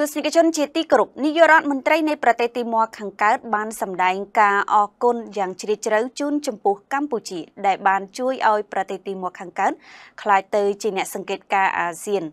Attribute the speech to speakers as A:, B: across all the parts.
A: ទស្សនិកជនជាទីគោរពនាយករដ្ឋមន្ត្រីនៃប្រទេសទីម៉ូខាងកើតបានសម្ដែងការអរគុណយ៉ាងជ្រាលជ្រៅជូនចំពោះកម្ពុជាដែលបានជួយឲ្យប្រទេសទីម៉ូខាងកើតក្លាយទៅជាអ្នកសង្កេតការអាស៊ាន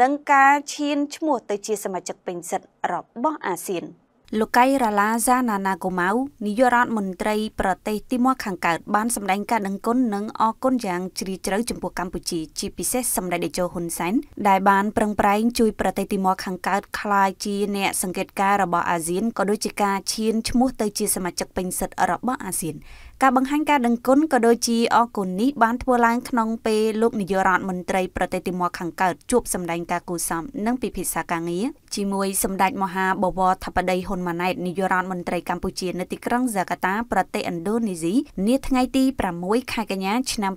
A: និងការឈានឈ្មោះទៅជាសមាជិកពេញសិទ្ធិរបស់អាស៊ាន។លោកកៃរ៉ាឡាហ្សាណាណាកូម៉ៅនាយករដ្ឋមន្ត្រីប្រទេសទីម័រខាងកើត បានសម្ដែងការដឹងគុណនិងអរគុណយ៉ាងជ្រាលជ្រៅចំពោះកម្ពុជាជាពិសេសសម្ដេចតេជោហ៊ុនសែនដែលបានប្រឹងប្រែងជួយប្រទេសទីម័រខាងកើតក្លាយជា អ្នកសង្កេតការរបស់អាស៊ានក៏ដូចជាការឈានឈ្មោះទៅជាសមាជិកពេញសិទ្ធិរបស់អាស៊ានការបង្ហាញការដឹងគុណក៏ដូចជាអរគុណនេះបានធ្វើឡើងក្នុងពេលលោកនាយករដ្ឋមន្ត្រីប្រទេសទីម៉ូខាងកើតជួបសម្ដែងការគូសមនិងពិភាក្សាការងារជាមួយសម្ដេចមហាបវរធិបតីហ៊ុនម៉ាណែតនាយករដ្ឋមន្ត្រីកម្ពុជានៅទីក្រុងហ្សាកាតាប្រទេសឥណ្ឌូនេស៊ីនាថ្ងៃទី6ខែកញ្ញាឆ្នាំ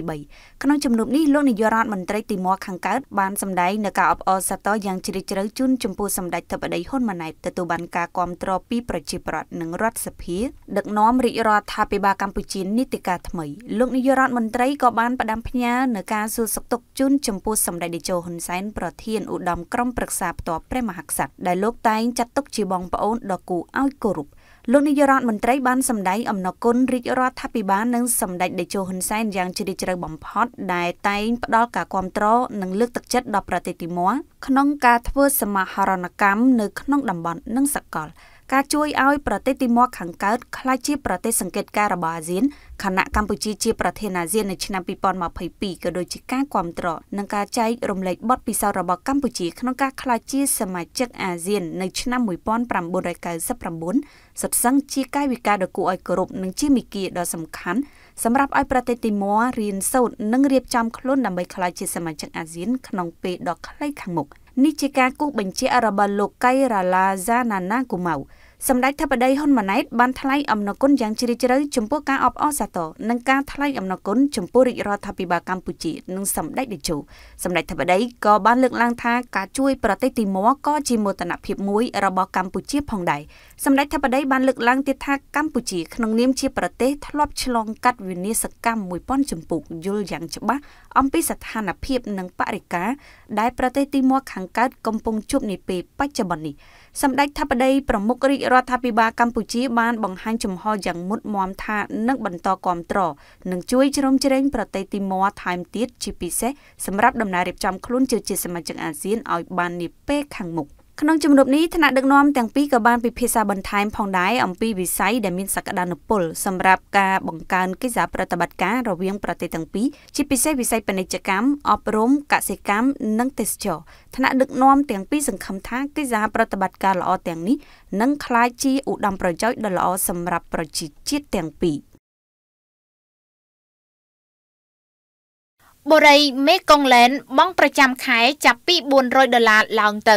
A: 2023ក្នុងជំនួបនេះលោកនាយករដ្ឋមន្ត្រីទីម៉ូខាងកើតបានសម្ដែងនៅការអបអរសាទរយ៉ាងជ្រាលជ្រៅជូនចំពោះសម្ដេចធិបតីហ៊ុនម៉ាណែតទទួលបានការគាំទ្រពីប្រជាប្រដ្ឋនិងរដ្ឋសភាដឹកនាំរាជរដ្ឋាភិភិបាលកម្ពុជានីតិកាលថ្មីលោកនាយករដ្ឋមន្ត្រីក៏បានផ្ដាំផ្ញើនៅការសួរសុខទុក្ខជូនចំពោះសម្ដេចតេជោហ៊ុនសែនប្រធានឧត្តមក្រុមប្រឹក្សាផ្ទាល់ព្រះមហាក្សត្រដែលលោកតែងចាត់ទុកជាបងប្អូនដ៏គួរឲ្យគោរពលោកនាយករដ្ឋមន្ត្រីបានសម្ដែងអំណរគុណរាជរដ្ឋាភិបាលនិងសម្ដេចតេជោហ៊ុនសែនយ៉ាងជ្រាលជ្រៅបំផុតដែលតែងផ្ដល់ការគ្រប់គ្រងនិងលើកទឹកចិត្តដល់ប្រទេសទីម៉ាក្នុងការធ្វើសមាហរណកម្មនៅក្នុងតំបន់និងសកល។ការជួយឲ្យប្រទេសទីមកខាងកើតក្លាយជាប្រទេសសង្កេតការរបស់អាស៊ានខណៈកម្ពុជាជាប្រធានអាស៊ាននៅឆ្នាំ2022ក៏ដូចជាការគ្រប់គ្រងនិងការចែករំលែកបទពិសោធន៍របស់កម្ពុជាក្នុងការក្លាយជាសមាជិកអាស៊ាននៅឆ្នាំ1999សុទ្ធសឹងជាកាយវិការដ៏គួរឲ្យគោរពនិងជាមាគ៌ាដ៏សំខាន់សម្រាប់ឲ្យប្រទេសទីមករៀនសូត្រ និងរៀបចំខ្លួនដើម្បីក្លាយជា សមាជិកអាស៊ានក្នុងពេលដ៏ខ្លីខាងមុខ។នេះជាការគូសបញ្ជារបស់លោកកៃរ៉ាឡាហ្សាណាណាគូម៉ៅសម្ដេចធិបតីហ៊ុនម៉ាណែតបានថ្លែងអំណរគុណយ៉ាងជ្រាលជ្រៅចំពោះការអបអរសាទរនិងការថ្លែងអំណរគុណចំពោះរាជរដ្ឋាភិបាលកម្ពុជានិងសម្ដេចតេជោសម្ដេចធិបតីក៏បាន លើកឡើងថាការជួយប្រទេសទីម៉ូក៏ជាមោទនភាពមួយរបស់កម្ពុជា ផងដែរសម្ដេចធិបតីបានលើកឡើងទៀតថាកម្ពុជាក្នុងនាមជាប្រទេសធ្លាប់ឆ្លងកាត់វិនាសកម្ម1000ជំពូកយល់យ៉ាងច្បាស់អំពីស្ថានភាព និងបរិការដែលប្រទេសទីម៉ូខាងកើតកំពុងជួបនាពេលបច្ចុប្បន្ននេះសម្ដេចថាបតីប្រមុខរាជរដ្ឋាភិបាលកម្ពុជាបានបង្ហាញចំហយ៉ាងមុតមមថានឹងបន្តគ្រប់គ្រងនិងជួយជ្រោមជ្រែងប្រទេសទីម៉ូថែមទៀតជាពិសេសសម្រាប់ដំណើររៀបចំខ្លួនជាជាសមាជិកអាស៊ានឲ្យបាននាពេលខាងមុខក្នុងជំនួបនេះថ្នាក់ដឹកនាំទាំងពីរក៏បានពិភាក្សាបន្ថែមផងដែរអំពីវិស័យដែលមានសក្តានុពល សម្រាប់ការបង្កើនកិច្ចសហប្រតិបត្តិការរវាង ប្រទេសទាំងពីរជាពិសេសវិស័យពាណិជ្ជកម្មអប់រំកសិកម្មនិងទេសចរថ្នាក់ដឹកនាំទាំងពីរសង្ឃឹមថាកិច្ចសហប្រតិបត្តិការល្អទាំងនេះនឹងក្លាយជាឧត្តមប្រយោជន៍ដ៏ល្អសម្រាប់ប្រជាជាតិទាំងពីរបុរីមេកុងឡែនបង់ប្រចាំខែចាប់ពី400ដុល្លារឡើងទៅ